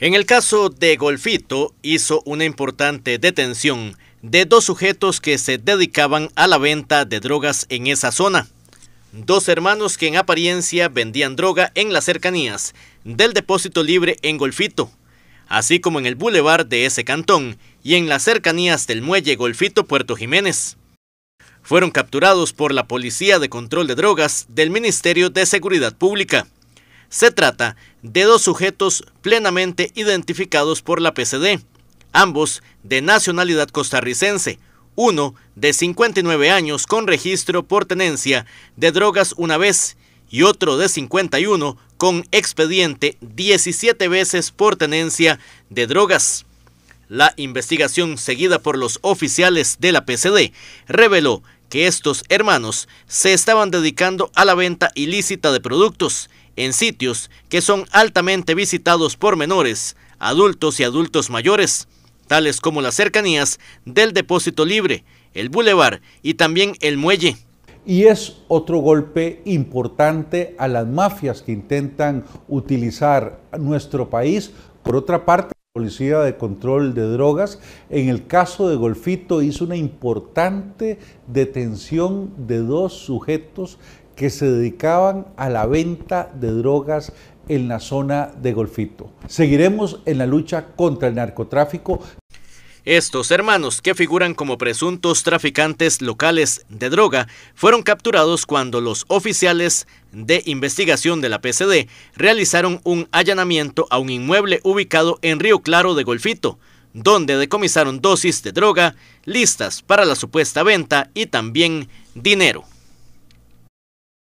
En el caso de Golfito, hizo una importante detención de dos sujetos que se dedicaban a la venta de drogas en esa zona. Dos hermanos que en apariencia vendían droga en las cercanías del depósito libre en Golfito, así como en el bulevar de ese cantón y en las cercanías del muelle Golfito Puerto Jiménez. Fueron capturados por la Policía de Control de Drogas del Ministerio de Seguridad Pública. Se trata de dos sujetos plenamente identificados por la PCD, ambos de nacionalidad costarricense, uno de 59 años con registro por tenencia de drogas una vez y otro de 51 con expediente 17 veces por tenencia de drogas. La investigación seguida por los oficiales de la PCD reveló que estos hermanos se estaban dedicando a la venta ilícita de productos en sitios que son altamente visitados por menores, adultos y adultos mayores, tales como las cercanías del depósito libre, el bulevar y también el muelle. Y es otro golpe importante a las mafias que intentan utilizar nuestro país. Por otra parte, la Policía de Control de Drogas, en el caso de Golfito, hizo una importante detención de dos sujetos que se dedicaban a la venta de drogas en la zona de Golfito. Seguiremos en la lucha contra el narcotráfico. Estos hermanos, que figuran como presuntos traficantes locales de droga, fueron capturados cuando los oficiales de investigación de la PCD realizaron un allanamiento a un inmueble ubicado en Río Claro de Golfito, donde decomisaron dosis de droga, listas para la supuesta venta y también dinero.